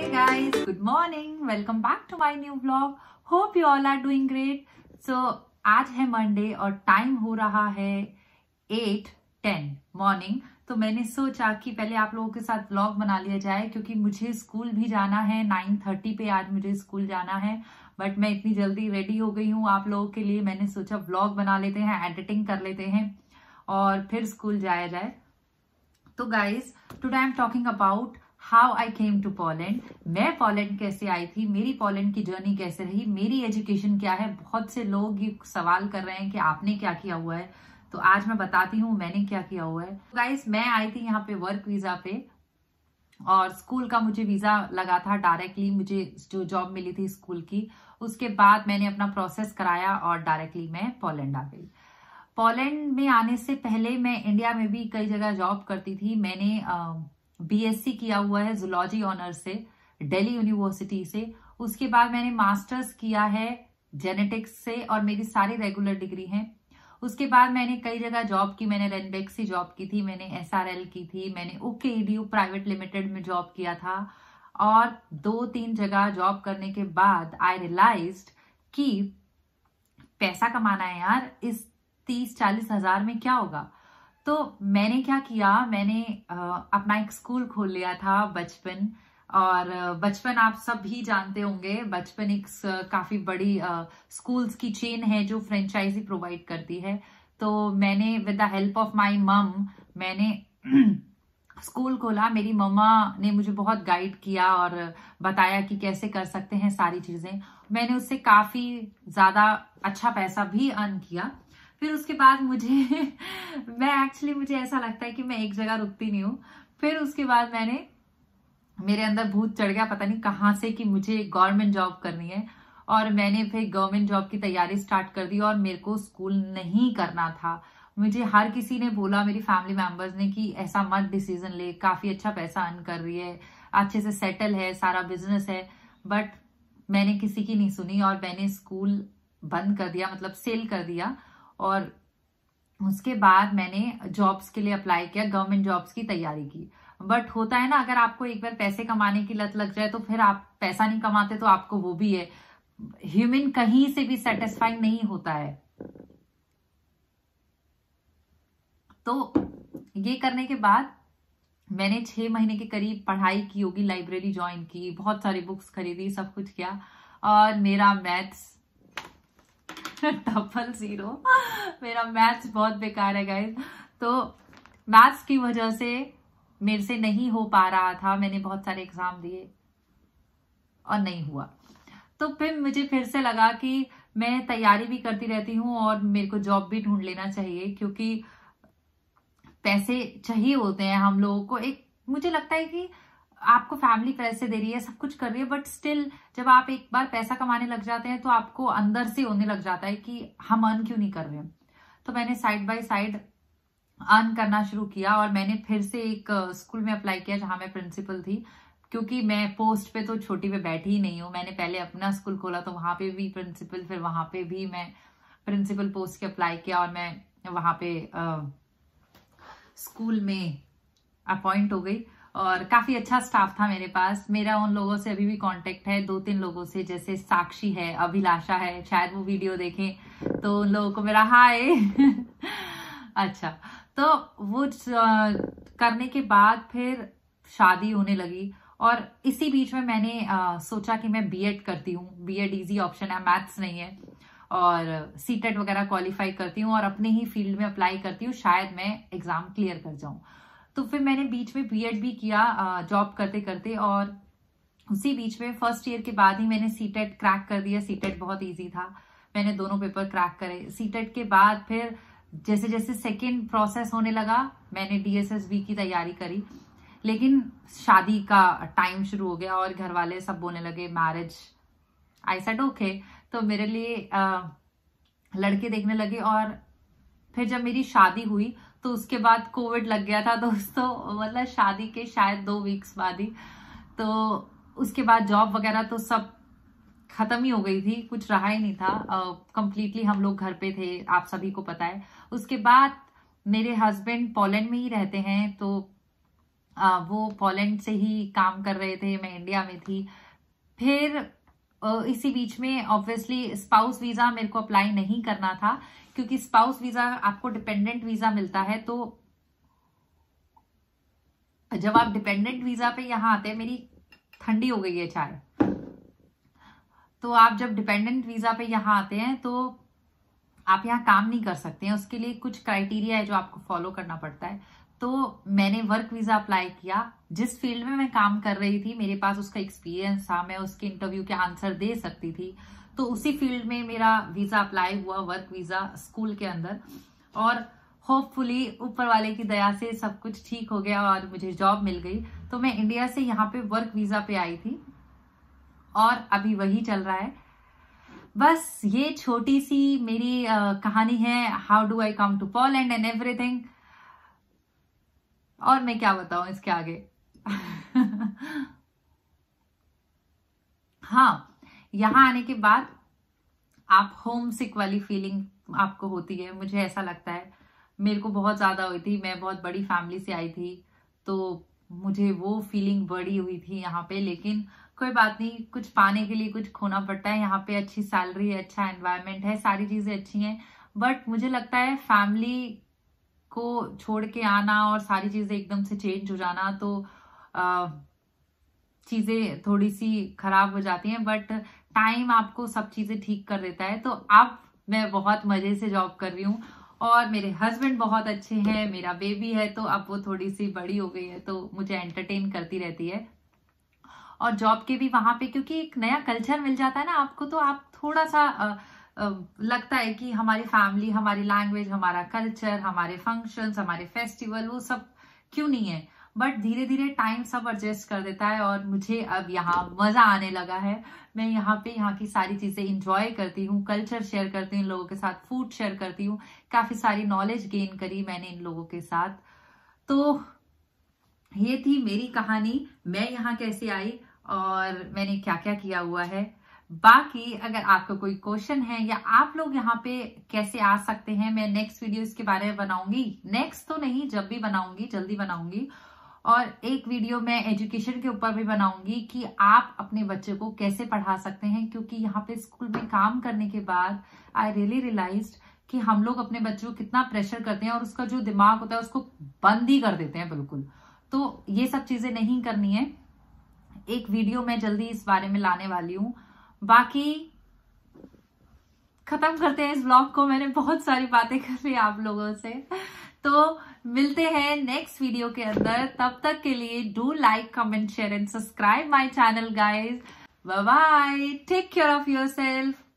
hey guys good morning welcome back to my new vlog hope you all are doing great so आज है Monday और time हो रहा है eight ten morning तो मैंने सोचा कि पहले आप लोगों के साथ ब्लॉग बना लिया जाए क्योंकि मुझे स्कूल भी जाना है नाइन थर्टी पे आज मुझे स्कूल जाना है बट मैं इतनी जल्दी रेडी हो गई हूँ आप लोगों के लिए मैंने सोचा ब्लॉग बना लेते हैं एडिटिंग कर लेते हैं और फिर स्कूल जाया जाए तो guys today I am talking about how I came to Poland मैं पोलैंड कैसे आई थी मेरी पोलैंड की जर्नी कैसे रही मेरी एजुकेशन क्या है बहुत से लोग ये सवाल कर रहे हैं कि आपने क्या किया हुआ है तो आज मैं बताती हूँ मैंने क्या किया हुआ है गाइज मैं आई थी यहाँ पे वर्क वीजा पे और स्कूल का मुझे वीजा लगा था डायरेक्टली मुझे जो जॉब मिली थी स्कूल की उसके बाद मैंने अपना प्रोसेस कराया और डायरेक्टली मैं पोलैंड आ गई पोलैंड में आने से पहले मैं इंडिया में भी कई जगह जॉब करती थी मैंने बीएससी किया हुआ है जुलॉजी ऑनर से दिल्ली यूनिवर्सिटी से उसके बाद मैंने मास्टर्स किया है जेनेटिक्स से और मेरी सारी रेगुलर डिग्री है उसके बाद मैंने कई जगह जॉब की मैंने रेनबेक्स से जॉब की थी मैंने एस की थी मैंने ओके प्राइवेट लिमिटेड में जॉब किया था और दो तीन जगह जॉब करने के बाद आई रियलाइज कि पैसा कमाना है यार इस तीस चालीस हजार में क्या होगा तो मैंने क्या किया मैंने अपना एक स्कूल खोल लिया था बचपन और बचपन आप सब भी जानते होंगे बचपन एक काफी बड़ी स्कूल्स की चेन है जो फ्रेंचाइजी प्रोवाइड करती है तो मैंने with the help of my mom मैंने स्कूल खोला मेरी मम्मा ने मुझे बहुत गाइड किया और बताया कि कैसे कर सकते हैं सारी चीजें मैंने उससे काफी ज्यादा अच्छा पैसा भी अर्न किया फिर उसके बाद मुझे मैं एक्चुअली मुझे ऐसा लगता है कि मैं एक जगह रुकती नहीं हूँ फिर उसके बाद मैंने मेरे अंदर भूत चढ़ गया पता नहीं कहाँ से कि मुझे गवर्नमेंट जॉब करनी है और मैंने फिर गवर्नमेंट जॉब की तैयारी स्टार्ट कर दी और मेरे को स्कूल नहीं करना था मुझे हर किसी ने बोला मेरी फैमिली मेंबर्स ने कि ऐसा मत डिसीजन ले काफी अच्छा पैसा अर्न कर रही है अच्छे से सेटल है सारा बिजनेस है बट मैंने किसी की नहीं सुनी और मैंने स्कूल बंद कर दिया मतलब सेल कर दिया और उसके बाद मैंने जॉब्स के लिए अप्लाई किया गवर्नमेंट जॉब्स की तैयारी की बट होता है ना अगर आपको एक बार पैसे कमाने की लत लग जाए तो फिर आप पैसा नहीं कमाते तो आपको वो भी है ह्यूमन कहीं से भी सेटिस्फाइड नहीं होता है तो ये करने के बाद मैंने छह महीने के करीब पढ़ाई की होगी लाइब्रेरी ज्वाइन की बहुत सारी बुक्स खरीदी सब कुछ किया और मेरा मैथ्स डबल जीरो मेरा मैथ्स बहुत बेकार है गाइज तो मैथ्स की वजह से मेरे से नहीं हो पा रहा था मैंने बहुत सारे एग्जाम दिए और नहीं हुआ तो फिर मुझे फिर से लगा कि मैं तैयारी भी करती रहती हूँ और मेरे को जॉब भी ढूंढ लेना चाहिए क्योंकि पैसे चाहिए होते हैं हम लोगों को एक मुझे लगता है कि आपको फैमिली पैसे दे रही है सब कुछ कर रही है बट स्टिल जब आप एक बार पैसा कमाने लग जाते हैं तो आपको अंदर से होने लग जाता है कि हम अर्न क्यों नहीं कर रहे तो मैंने साइड बाय साइड अर्न करना शुरू किया और मैंने फिर से एक स्कूल uh, में अप्लाई किया जहां मैं प्रिंसिपल थी क्योंकि मैं पोस्ट पे तो छोटी पे बैठी ही नहीं हूं मैंने पहले अपना स्कूल खोला तो वहां पे भी प्रिंसिपल फिर वहां पे भी मैं प्रिंसिपल पोस्ट के अप्लाई किया और मैं वहां पे स्कूल uh, में अपॉइंट हो गई और काफ़ी अच्छा स्टाफ था मेरे पास मेरा उन लोगों से अभी भी कांटेक्ट है दो तीन लोगों से जैसे साक्षी है अभिलाषा है शायद वो वीडियो देखें तो उन लोगों को मेरा हाय अच्छा तो वो करने के बाद फिर शादी होने लगी और इसी बीच में मैंने आ, सोचा कि मैं बीएड करती हूँ बीएड इजी ऑप्शन है मैथ्स नहीं है और सी टेट वगैरह क्वालिफाई करती हूँ और अपने ही फील्ड में अप्लाई करती हूँ शायद मैं एग्जाम क्लियर कर जाऊँ तो फिर मैंने बीच में बी भी किया जॉब करते करते और उसी बीच में फर्स्ट ईयर के बाद ही मैंने सीटेट क्रैक कर दिया सीटेट बहुत ईजी था मैंने दोनों पेपर क्रैक करे सीटेट के बाद फिर जैसे जैसे सेकेंड प्रोसेस होने लगा मैंने बी की तैयारी करी लेकिन शादी का टाइम शुरू हो गया और घर वाले सब बोलने लगे मैरिज आई सेड ओके तो मेरे लिए आ, लड़के देखने लगे और फिर जब मेरी शादी हुई तो उसके बाद कोविड लग गया था दोस्तों मतलब शादी के शायद दो वीक्स बाद ही तो उसके बाद जॉब वगैरह तो सब ख़त्म ही हो गई थी कुछ रहा ही नहीं था कम्प्लीटली हम लोग घर पे थे आप सभी को पता है उसके बाद मेरे हस्बैंड पोलैंड में ही रहते हैं तो uh, वो पोलैंड से ही काम कर रहे थे मैं इंडिया में थी फिर इसी बीच में ऑब्वियसली स्पाउस वीजा मेरे को अप्लाई नहीं करना था क्योंकि स्पाउस वीजा आपको डिपेंडेंट वीजा मिलता है तो जब आप डिपेंडेंट वीजा पे यहाँ आते हैं मेरी ठंडी हो गई है चाय तो आप जब डिपेंडेंट वीजा पे यहां आते हैं तो आप यहाँ काम नहीं कर सकते हैं उसके लिए कुछ क्राइटेरिया है जो आपको फॉलो करना पड़ता है तो मैंने वर्क वीज़ा अप्लाई किया जिस फील्ड में मैं काम कर रही थी मेरे पास उसका एक्सपीरियंस था मैं उसके इंटरव्यू के आंसर दे सकती थी तो उसी फील्ड में मेरा वीज़ा अप्लाई हुआ वर्क वीज़ा स्कूल के अंदर और होपफुली ऊपर वाले की दया से सब कुछ ठीक हो गया और मुझे जॉब मिल गई तो मैं इंडिया से यहाँ पे वर्क वीज़ा पे आई थी और अभी वही चल रहा है बस ये छोटी सी मेरी कहानी है how do I come to Poland and everything और मैं क्या बताऊं इसके आगे हाँ यहाँ आने के बाद आप होम सिक वाली फीलिंग आपको होती है मुझे ऐसा लगता है मेरे को बहुत ज़्यादा हुई थी मैं बहुत बड़ी फैमिली से आई थी तो मुझे वो फीलिंग बड़ी हुई थी यहाँ पे लेकिन कोई बात नहीं कुछ पाने के लिए कुछ खोना पड़ता है यहाँ पे अच्छी सैलरी है अच्छा एनवायरमेंट है सारी चीज़ें अच्छी हैं बट मुझे लगता है फैमिली को छोड़ के आना और सारी चीजें एकदम से चेंज हो जाना तो चीजें थोड़ी सी खराब हो जाती हैं बट टाइम आपको सब चीजें ठीक कर देता है तो अब मैं बहुत मजे से जॉब कर रही हूँ और मेरे हस्बैंड बहुत अच्छे हैं मेरा बेबी है तो अब वो थोड़ी सी बड़ी हो गई है तो मुझे एंटरटेन करती रहती है और जॉब के भी वहां पे क्योंकि एक नया कल्चर मिल जाता है ना आपको तो आप थोड़ा सा लगता है कि हमारी फैमिली हमारी लैंग्वेज हमारा कल्चर हमारे फंक्शंस हमारे फेस्टिवल वो सब क्यों नहीं है बट धीरे धीरे टाइम सब एडजस्ट कर देता है और मुझे अब यहाँ मजा आने लगा है मैं यहाँ पे यहाँ की सारी चीजें इंजॉय करती हूँ कल्चर शेयर करती हूँ इन लोगों के साथ फूड शेयर करती हूँ काफी सारी नॉलेज गेन करी मैंने इन लोगों के साथ तो ये थी मेरी कहानी मैं यहाँ कैसे आई और मैंने क्या क्या किया हुआ है बाकी अगर आपका कोई क्वेश्चन है या आप लोग यहाँ पे कैसे आ सकते हैं मैं नेक्स्ट वीडियो इसके बारे में बनाऊंगी नेक्स्ट तो नहीं जब भी बनाऊंगी जल्दी बनाऊंगी और एक वीडियो मैं एजुकेशन के ऊपर भी बनाऊंगी कि आप अपने बच्चे को कैसे पढ़ा सकते हैं क्योंकि यहाँ पे स्कूल में काम करने के बाद आई रियली रियलाइज कि हम लोग अपने बच्चों को कितना प्रेशर करते हैं और उसका जो दिमाग होता है उसको बंद ही कर देते हैं बिल्कुल तो ये सब चीजें नहीं करनी है एक वीडियो मैं जल्दी इस बारे में लाने वाली हूँ बाकी खत्म करते हैं इस ब्लॉग को मैंने बहुत सारी बातें कर ली आप लोगों से तो मिलते हैं नेक्स्ट वीडियो के अंदर तब तक के लिए do like comment share and subscribe my channel guys bye take care of your self